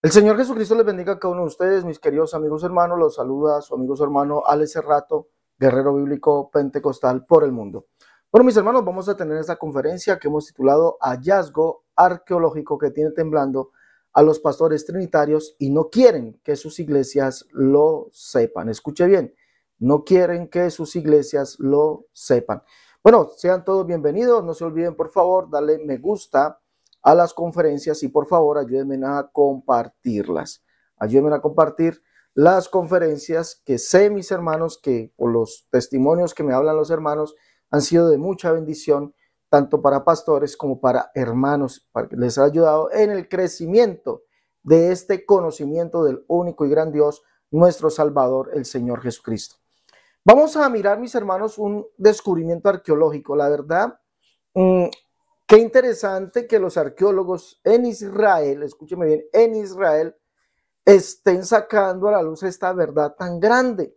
El Señor Jesucristo les bendiga a cada uno de ustedes, mis queridos amigos hermanos. Los saluda su amigo su hermano Alex rato, guerrero bíblico pentecostal por el mundo. Bueno, mis hermanos, vamos a tener esta conferencia que hemos titulado Hallazgo arqueológico que tiene temblando a los pastores trinitarios y no quieren que sus iglesias lo sepan. Escuche bien, no quieren que sus iglesias lo sepan. Bueno, sean todos bienvenidos. No se olviden, por favor, dale me gusta a las conferencias y por favor ayúdenme a compartirlas. Ayúdenme a compartir las conferencias que sé mis hermanos que los testimonios que me hablan los hermanos han sido de mucha bendición tanto para pastores como para hermanos, para que les ha ayudado en el crecimiento de este conocimiento del único y gran Dios, nuestro Salvador, el Señor Jesucristo. Vamos a mirar, mis hermanos, un descubrimiento arqueológico. La verdad, mm, Qué interesante que los arqueólogos en Israel, escúcheme bien, en Israel, estén sacando a la luz esta verdad tan grande,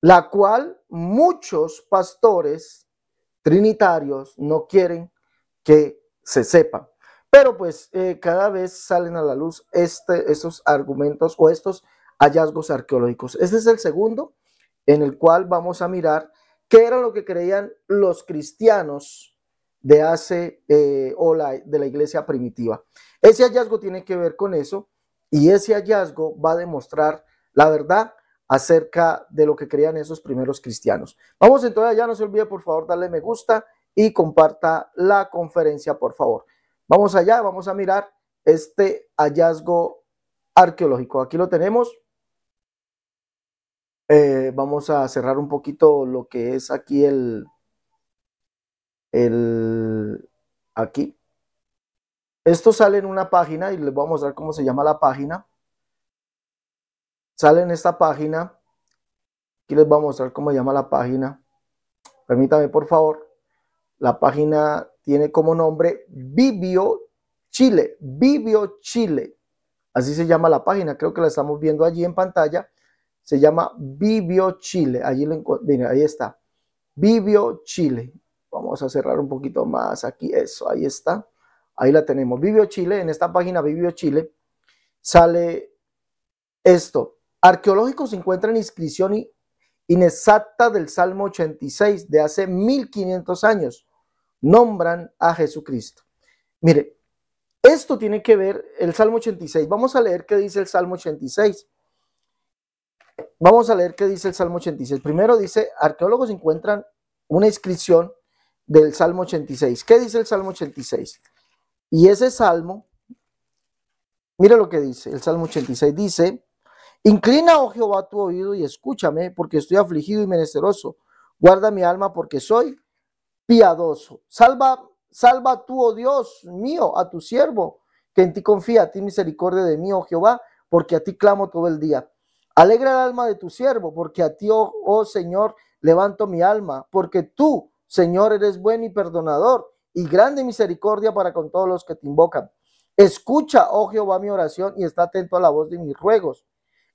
la cual muchos pastores trinitarios no quieren que se sepa. Pero pues eh, cada vez salen a la luz este, estos argumentos o estos hallazgos arqueológicos. Este es el segundo en el cual vamos a mirar qué era lo que creían los cristianos de hace eh, o la, de la iglesia primitiva. Ese hallazgo tiene que ver con eso y ese hallazgo va a demostrar la verdad acerca de lo que creían esos primeros cristianos. Vamos entonces ya no se olvide por favor darle me gusta y comparta la conferencia por favor. Vamos allá, vamos a mirar este hallazgo arqueológico. Aquí lo tenemos. Eh, vamos a cerrar un poquito lo que es aquí el, el, aquí. Esto sale en una página y les voy a mostrar cómo se llama la página. Sale en esta página. Aquí les voy a mostrar cómo se llama la página. Permítame, por favor. La página tiene como nombre Vivio Chile. Vivio Chile. Así se llama la página. Creo que la estamos viendo allí en pantalla. Se llama Vivio Chile. Allí ahí está. Vivio Chile. Vamos a cerrar un poquito más aquí, eso, ahí está. Ahí la tenemos. Vivio Chile, en esta página Vivio Chile sale esto. Arqueológicos encuentran inscripción inexacta del Salmo 86 de hace 1500 años. Nombran a Jesucristo. Mire, esto tiene que ver el Salmo 86. Vamos a leer qué dice el Salmo 86. Vamos a leer qué dice el Salmo 86. Primero dice, arqueólogos encuentran una inscripción del Salmo 86. ¿Qué dice el Salmo 86? Y ese salmo, mira lo que dice, el Salmo 86 dice, Inclina, oh Jehová, tu oído y escúchame, porque estoy afligido y menesteroso. Guarda mi alma, porque soy piadoso. Salva, salva tú, oh Dios mío, a tu siervo, que en ti confía, a ti misericordia de mí, oh Jehová, porque a ti clamo todo el día. Alegra el alma de tu siervo, porque a ti, oh, oh Señor, levanto mi alma, porque tú Señor, eres bueno y perdonador y grande misericordia para con todos los que te invocan. Escucha, oh Jehová, mi oración y está atento a la voz de mis ruegos.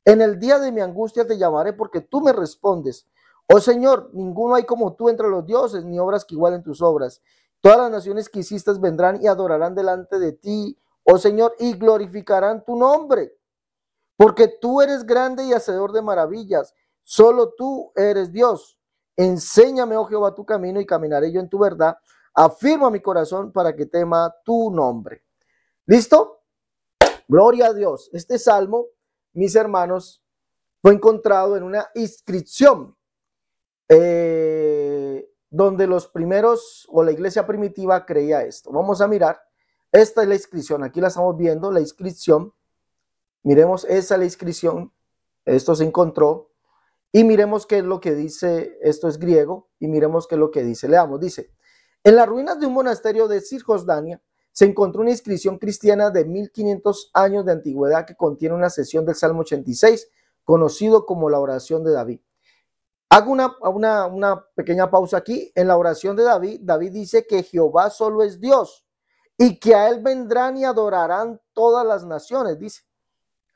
En el día de mi angustia te llamaré porque tú me respondes. Oh Señor, ninguno hay como tú entre los dioses, ni obras que igualen tus obras. Todas las naciones que hiciste vendrán y adorarán delante de ti, oh Señor, y glorificarán tu nombre. Porque tú eres grande y hacedor de maravillas. Solo tú eres Dios. Enséñame, oh Jehová, tu camino y caminaré yo en tu verdad. Afirma mi corazón para que tema tu nombre. ¿Listo? Gloria a Dios. Este salmo, mis hermanos, fue encontrado en una inscripción eh, donde los primeros o la iglesia primitiva creía esto. Vamos a mirar. Esta es la inscripción. Aquí la estamos viendo, la inscripción. Miremos, esa es la inscripción. Esto se encontró y miremos qué es lo que dice, esto es griego, y miremos qué es lo que dice. Leamos, dice, en las ruinas de un monasterio de Sir Josdania se encontró una inscripción cristiana de 1500 años de antigüedad que contiene una sesión del Salmo 86, conocido como la oración de David. Hago una, una pequeña pausa aquí. En la oración de David, David dice que Jehová solo es Dios y que a él vendrán y adorarán todas las naciones, dice,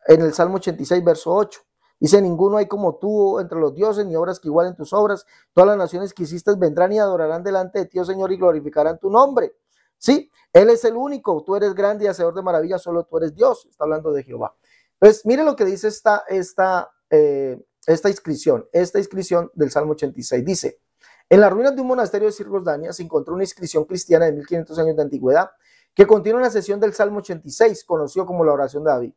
en el Salmo 86, verso 8. Dice, ninguno hay como tú oh, entre los dioses, ni obras que igualen tus obras. Todas las naciones que hiciste vendrán y adorarán delante de ti, oh Señor, y glorificarán tu nombre. Sí, Él es el único, tú eres grande y hacedor de maravillas, solo tú eres Dios. Está hablando de Jehová. Pues mire lo que dice esta, esta eh, inscripción, esta inscripción del Salmo 86. Dice, en las ruinas de un monasterio de danias se encontró una inscripción cristiana de 1500 años de antigüedad que contiene una sesión del Salmo 86, conocido como la oración de David.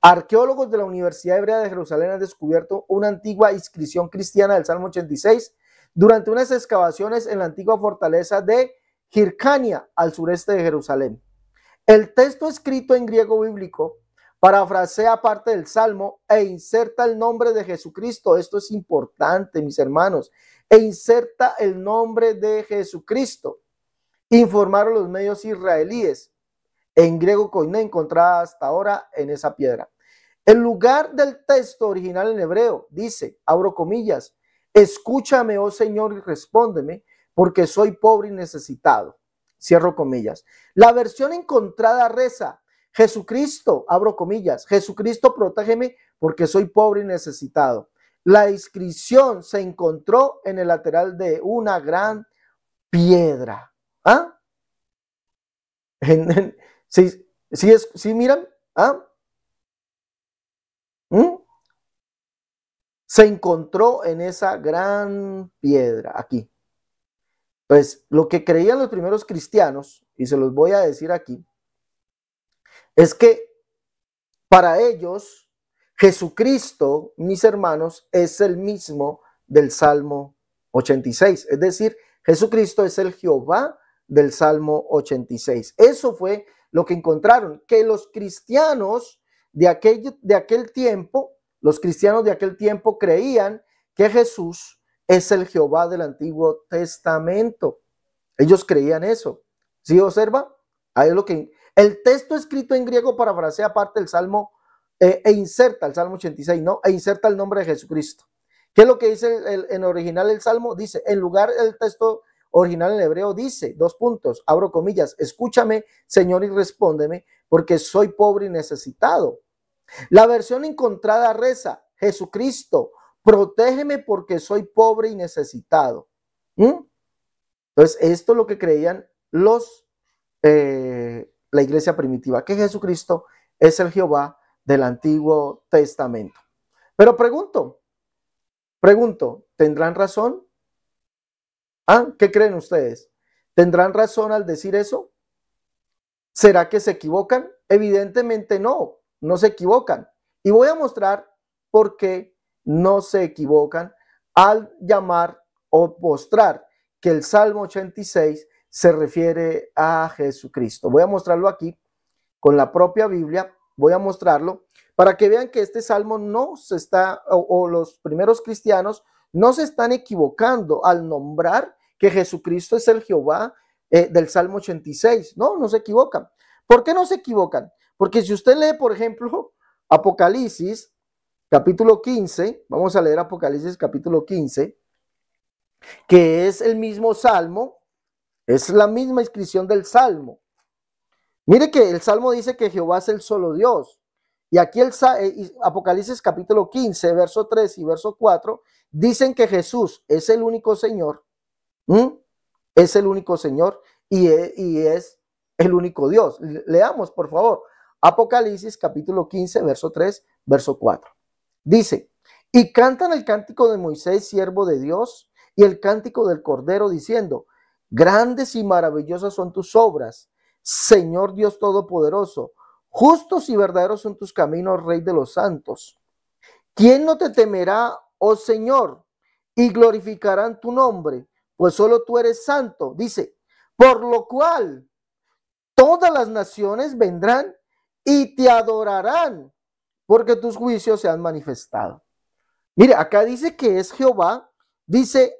Arqueólogos de la Universidad Hebrea de Jerusalén han descubierto una antigua inscripción cristiana del Salmo 86 durante unas excavaciones en la antigua fortaleza de Hircania, al sureste de Jerusalén. El texto escrito en griego bíblico parafrasea parte del Salmo e inserta el nombre de Jesucristo. Esto es importante, mis hermanos. E inserta el nombre de Jesucristo. Informaron los medios israelíes en griego koiné encontrada hasta ahora en esa piedra. El lugar del texto original en hebreo, dice, abro comillas, escúchame, oh Señor, y respóndeme, porque soy pobre y necesitado. Cierro comillas. La versión encontrada reza, Jesucristo, abro comillas, Jesucristo, protégeme, porque soy pobre y necesitado. La inscripción se encontró en el lateral de una gran piedra. ¿Ah? en, si es, miran? ¿ah? ¿Mm? Se encontró en esa gran piedra aquí. Pues lo que creían los primeros cristianos, y se los voy a decir aquí, es que para ellos Jesucristo, mis hermanos, es el mismo del Salmo 86. Es decir, Jesucristo es el Jehová del Salmo 86. Eso fue lo que encontraron, que los cristianos de aquel, de aquel tiempo, los cristianos de aquel tiempo creían que Jesús es el Jehová del Antiguo Testamento. Ellos creían eso. Si observa? Ahí es lo que el texto escrito en griego parafrasea aparte el Salmo eh, e inserta el Salmo 86, ¿no? E inserta el nombre de Jesucristo. ¿Qué es lo que dice en original el Salmo? Dice, en lugar del texto original en hebreo dice, dos puntos, abro comillas, escúchame Señor y respóndeme, porque soy pobre y necesitado. La versión encontrada reza, Jesucristo, protégeme porque soy pobre y necesitado. ¿Mm? Entonces, esto es lo que creían los, eh, la iglesia primitiva, que Jesucristo es el Jehová del Antiguo Testamento. Pero pregunto, pregunto, ¿tendrán razón? Ah, ¿Qué creen ustedes? ¿Tendrán razón al decir eso? ¿Será que se equivocan? Evidentemente no, no se equivocan. Y voy a mostrar por qué no se equivocan al llamar o postrar que el Salmo 86 se refiere a Jesucristo. Voy a mostrarlo aquí con la propia Biblia, voy a mostrarlo para que vean que este salmo no se está, o, o los primeros cristianos no se están equivocando al nombrar que Jesucristo es el Jehová eh, del Salmo 86. No, no se equivocan. ¿Por qué no se equivocan? Porque si usted lee, por ejemplo, Apocalipsis capítulo 15, vamos a leer Apocalipsis capítulo 15, que es el mismo Salmo, es la misma inscripción del Salmo. Mire que el Salmo dice que Jehová es el solo Dios. Y aquí el eh, Apocalipsis capítulo 15, verso 3 y verso 4, dicen que Jesús es el único Señor, ¿Mm? Es el único Señor y es, y es el único Dios. Leamos, por favor, Apocalipsis capítulo 15, verso 3, verso 4. Dice, y cantan el cántico de Moisés, siervo de Dios, y el cántico del Cordero, diciendo, grandes y maravillosas son tus obras, Señor Dios Todopoderoso, justos y verdaderos son tus caminos, Rey de los santos. ¿Quién no te temerá, oh Señor, y glorificarán tu nombre? pues solo tú eres santo. Dice, por lo cual todas las naciones vendrán y te adorarán, porque tus juicios se han manifestado. Mire, acá dice que es Jehová, dice,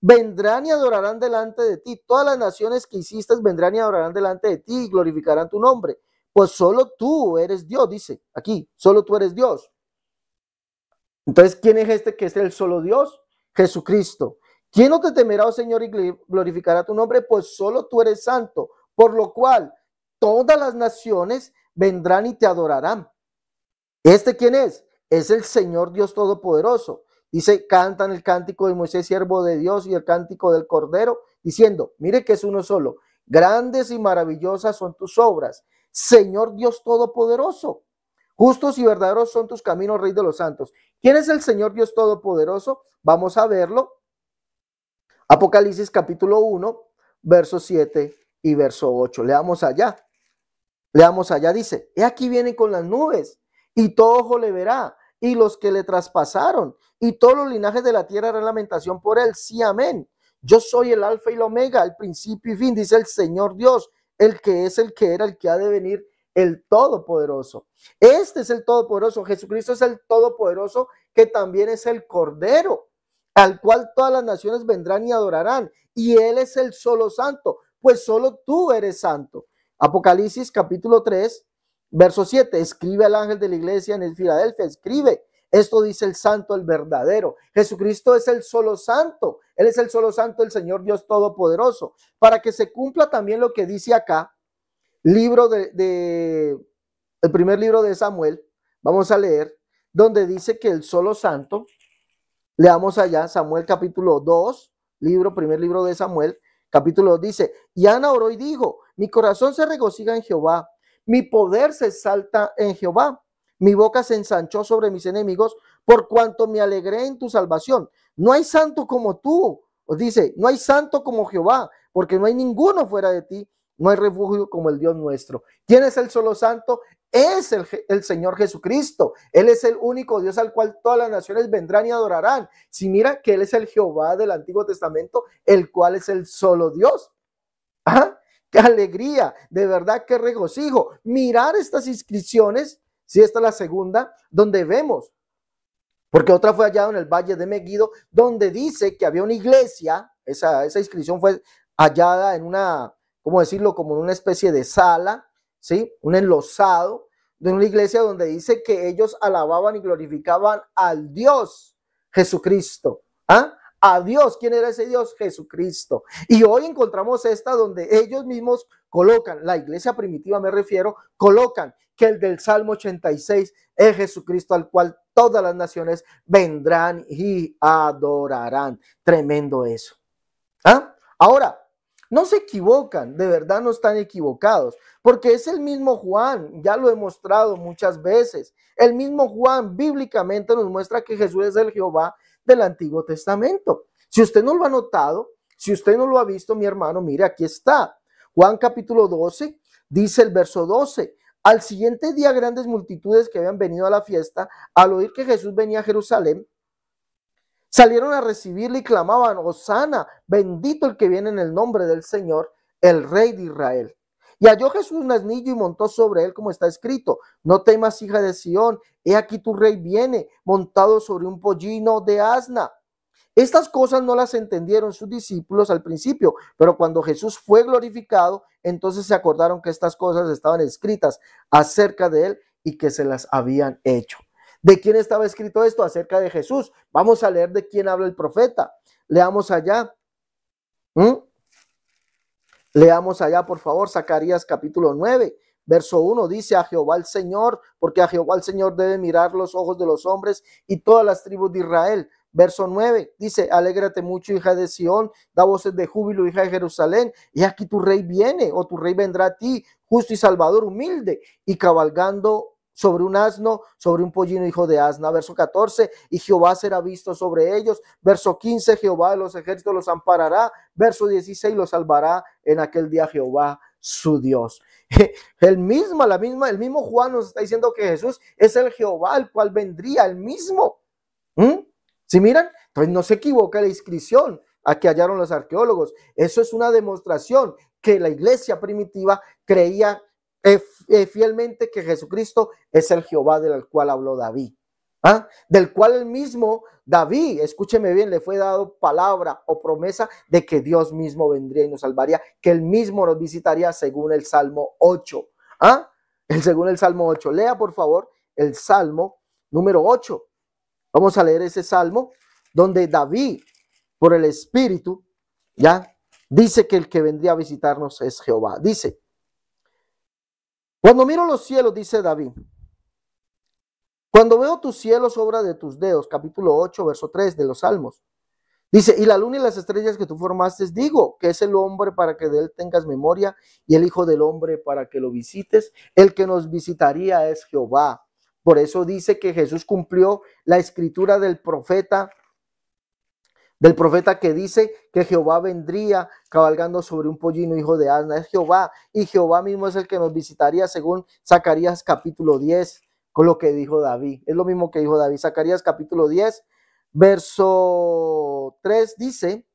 vendrán y adorarán delante de ti. Todas las naciones que hiciste vendrán y adorarán delante de ti y glorificarán tu nombre. Pues solo tú eres Dios, dice aquí, solo tú eres Dios. Entonces, ¿quién es este que es el solo Dios? Jesucristo. ¿Quién no te temerá, oh Señor, y glorificará tu nombre? Pues solo tú eres santo, por lo cual todas las naciones vendrán y te adorarán. ¿Este quién es? Es el Señor Dios Todopoderoso. Dice, cantan el cántico de Moisés, siervo de Dios, y el cántico del Cordero, diciendo, mire que es uno solo, grandes y maravillosas son tus obras, Señor Dios Todopoderoso. Justos y verdaderos son tus caminos, Rey de los Santos. ¿Quién es el Señor Dios Todopoderoso? Vamos a verlo Apocalipsis capítulo 1, verso 7 y verso 8. Leamos allá. Leamos allá, dice, he aquí viene con las nubes y todo ojo le verá y los que le traspasaron y todos los linajes de la tierra harán lamentación por él. Sí, amén. Yo soy el alfa y el omega, el principio y fin, dice el Señor Dios, el que es, el que era, el que ha de venir, el Todopoderoso. Este es el Todopoderoso. Jesucristo es el Todopoderoso que también es el Cordero al cual todas las naciones vendrán y adorarán. Y Él es el solo santo, pues solo tú eres santo. Apocalipsis capítulo 3, verso 7. Escribe al ángel de la iglesia en el Filadelfia, escribe. Esto dice el santo, el verdadero. Jesucristo es el solo santo. Él es el solo santo, el Señor Dios Todopoderoso. Para que se cumpla también lo que dice acá, libro de, de el primer libro de Samuel, vamos a leer, donde dice que el solo santo, Leamos allá Samuel capítulo 2, libro, primer libro de Samuel, capítulo 2 dice, y Ana oró y dijo, mi corazón se regocija en Jehová, mi poder se exalta en Jehová, mi boca se ensanchó sobre mis enemigos, por cuanto me alegré en tu salvación. No hay santo como tú, os dice, no hay santo como Jehová, porque no hay ninguno fuera de ti no hay refugio como el Dios nuestro. ¿Quién es el solo santo? Es el, Señor Jesucristo. Él es el único Dios al cual todas las naciones vendrán y adorarán. Si mira que Él es el Jehová del Antiguo Testamento, el cual es el solo Dios. ¿Ah? ¡Qué alegría! De verdad, qué regocijo. Mirar estas inscripciones, si esta es la segunda, donde vemos, porque otra fue hallada en el Valle de Meguido, donde dice que había una iglesia, esa, esa inscripción fue hallada en una ¿cómo decirlo? Como una especie de sala, ¿sí? Un enlosado de una iglesia donde dice que ellos alababan y glorificaban al Dios Jesucristo. ¿ah? A Dios, ¿quién era ese Dios? Jesucristo. Y hoy encontramos esta donde ellos mismos colocan, la iglesia primitiva me refiero, colocan que el del Salmo 86 es Jesucristo al cual todas las naciones vendrán y adorarán. Tremendo eso. ¿Ah? Ahora, no se equivocan, de verdad no están equivocados, porque es el mismo Juan, ya lo he mostrado muchas veces. El mismo Juan bíblicamente nos muestra que Jesús es el Jehová del Antiguo Testamento. Si usted no lo ha notado, si usted no lo ha visto, mi hermano, mire, aquí está. Juan capítulo 12 dice el verso 12. Al siguiente día grandes multitudes que habían venido a la fiesta, al oír que Jesús venía a Jerusalén, Salieron a recibirle y clamaban, Osana, bendito el que viene en el nombre del Señor, el Rey de Israel. Y halló Jesús un asnillo y montó sobre él, como está escrito: No temas, hija de Sión, he aquí tu rey viene, montado sobre un pollino de asna. Estas cosas no las entendieron sus discípulos al principio, pero cuando Jesús fue glorificado, entonces se acordaron que estas cosas estaban escritas acerca de él y que se las habían hecho. ¿De quién estaba escrito esto? Acerca de Jesús. Vamos a leer de quién habla el profeta. Leamos allá. ¿Mm? Leamos allá, por favor, Zacarías capítulo 9, verso 1. Dice a Jehová el Señor, porque a Jehová el Señor debe mirar los ojos de los hombres y todas las tribus de Israel. Verso 9 dice, alégrate mucho, hija de Sión, da voces de júbilo, hija de Jerusalén, y aquí tu rey viene, o tu rey vendrá a ti, justo y salvador, humilde, y cabalgando sobre un asno, sobre un pollino hijo de asna. Verso 14, y Jehová será visto sobre ellos. Verso 15, Jehová de los ejércitos los amparará. Verso 16, los salvará en aquel día Jehová su Dios. El mismo, la misma, el mismo Juan nos está diciendo que Jesús es el Jehová, el cual vendría, el mismo. ¿Mm? Si miran, entonces no se equivoca la inscripción a que hallaron los arqueólogos. Eso es una demostración que la iglesia primitiva creía eh, eh, fielmente que Jesucristo es el Jehová del cual habló David, ¿ah? del cual el mismo David, escúcheme bien, le fue dado palabra o promesa de que Dios mismo vendría y nos salvaría, que él mismo nos visitaría según el Salmo 8. ¿ah? El, según el Salmo 8. Lea por favor el Salmo número 8. Vamos a leer ese Salmo donde David, por el Espíritu, ya dice que el que vendría a visitarnos es Jehová. Dice, cuando miro los cielos, dice David, cuando veo tus cielos, obra de tus dedos, capítulo 8, verso 3 de los Salmos. Dice, y la luna y las estrellas que tú formaste, digo, que es el hombre para que de él tengas memoria y el hijo del hombre para que lo visites. El que nos visitaría es Jehová. Por eso dice que Jesús cumplió la escritura del profeta del profeta que dice que Jehová vendría cabalgando sobre un pollino hijo de asna. Es Jehová y Jehová mismo es el que nos visitaría según Zacarías capítulo 10 con lo que dijo David. Es lo mismo que dijo David. Zacarías capítulo 10 verso 3 dice,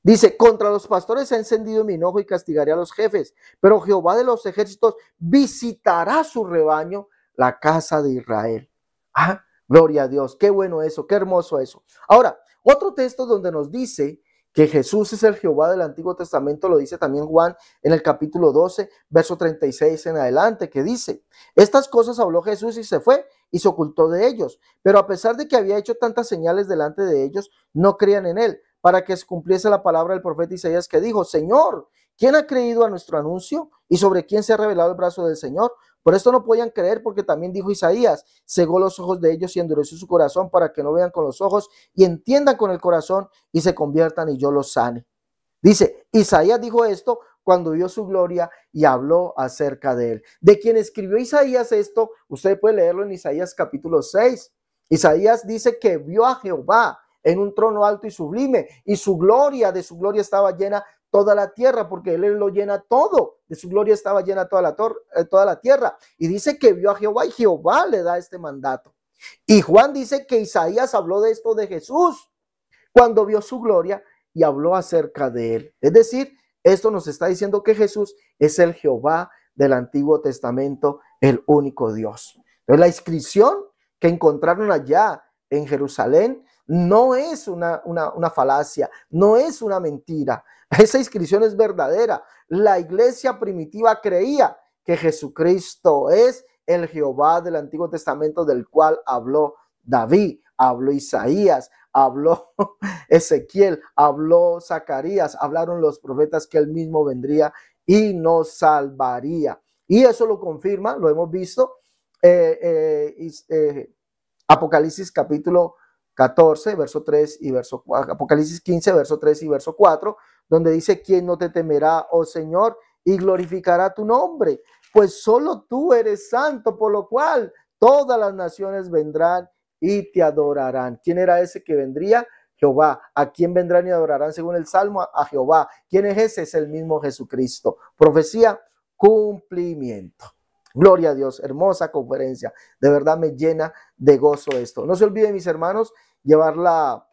dice, contra los pastores ha encendido mi enojo y castigaré a los jefes, pero Jehová de los ejércitos visitará su rebaño, la casa de Israel. Ah, gloria a Dios, qué bueno eso, qué hermoso eso. Ahora, otro texto donde nos dice que Jesús es el Jehová del Antiguo Testamento, lo dice también Juan en el capítulo 12, verso 36 en adelante, que dice, estas cosas habló Jesús y se fue y se ocultó de ellos, pero a pesar de que había hecho tantas señales delante de ellos, no creían en él, para que se cumpliese la palabra del profeta Isaías que dijo, Señor, ¿quién ha creído a nuestro anuncio y sobre quién se ha revelado el brazo del Señor? Por esto no podían creer porque también dijo Isaías, cegó los ojos de ellos y endureció su corazón para que no vean con los ojos y entiendan con el corazón y se conviertan y yo los sane. Dice, Isaías dijo esto cuando vio su gloria y habló acerca de él. De quien escribió Isaías esto, usted puede leerlo en Isaías capítulo 6. Isaías dice que vio a Jehová en un trono alto y sublime, y su gloria de su gloria estaba llena toda la tierra, porque Él lo llena todo. De su gloria estaba llena toda la, torre, eh, toda la tierra. Y dice que vio a Jehová y Jehová le da este mandato. Y Juan dice que Isaías habló de esto de Jesús cuando vio su gloria y habló acerca de él. Es decir, esto nos está diciendo que Jesús es el Jehová del Antiguo Testamento, el único Dios. Entonces, la inscripción que encontraron allá en Jerusalén no es una, una, una falacia, no es una mentira, Esa inscripción es verdadera. La iglesia primitiva creía que Jesucristo es el Jehová del Antiguo Testamento del cual habló David, habló Isaías, habló Ezequiel, habló Zacarías, hablaron los profetas que él mismo vendría y nos salvaría. Y eso lo confirma, lo hemos visto, eh, eh, eh, Apocalipsis capítulo 14, verso 3 y verso 4, Apocalipsis 15, verso 3 y verso 4, donde dice, ¿quién no te temerá, oh Señor, y glorificará tu nombre? Pues solo tú eres santo, por lo cual todas las naciones vendrán y te adorarán. ¿Quién era ese que vendría? Jehová. ¿A quién vendrán y adorarán según el Salmo? A Jehová. ¿Quién es ese? Es el mismo Jesucristo. Profecía, cumplimiento. Gloria a Dios, hermosa conferencia. De verdad me llena de gozo esto. No se olviden, mis hermanos, llevar la,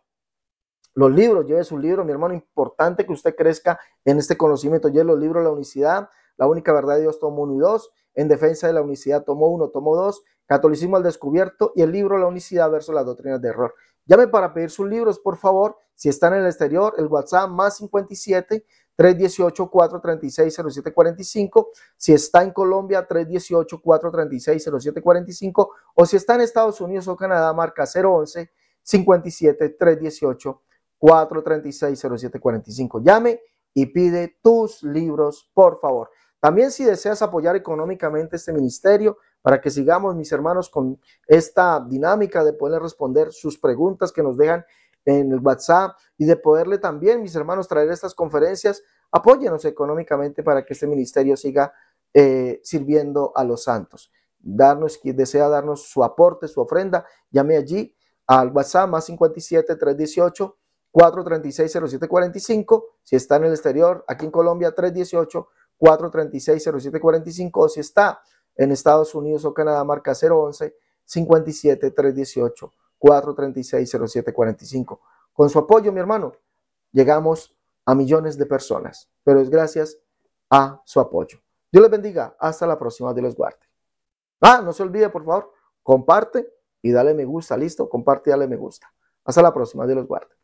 los libros, lleve su libro, mi hermano, importante que usted crezca en este conocimiento. Lleve los libros, la unicidad, la única verdad de Dios, tomo uno y dos, en defensa de la unicidad, tomo uno, tomo dos, catolicismo al descubierto y el libro La unicidad versus las doctrinas de error. Llame para pedir sus libros, por favor. Si están en el exterior, el WhatsApp más 57 318 436 0745. Si está en Colombia, 318 436 0745. O si está en Estados Unidos o Canadá, marca 011 57 318 436-0745. Llame y pide tus libros, por favor. También si deseas apoyar económicamente este ministerio, para que sigamos, mis hermanos, con esta dinámica de poder responder sus preguntas que nos dejan en el WhatsApp y de poderle también, mis hermanos, traer estas conferencias, apóyenos económicamente para que este ministerio siga eh, sirviendo a los santos. Darnos, quien desea darnos su aporte, su ofrenda, llame allí al WhatsApp más 57 318 436-0745. Si está en el exterior, aquí en Colombia, 318-436-0745. O si está en Estados Unidos o Canadá, marca 011-57-318-436-0745. Con su apoyo, mi hermano, llegamos a millones de personas, pero es gracias a su apoyo. Dios les bendiga. Hasta la próxima. de los guarde. Ah, no se olvide, por favor, comparte y dale me gusta. Listo, comparte y dale me gusta. Hasta la próxima. de los guarde.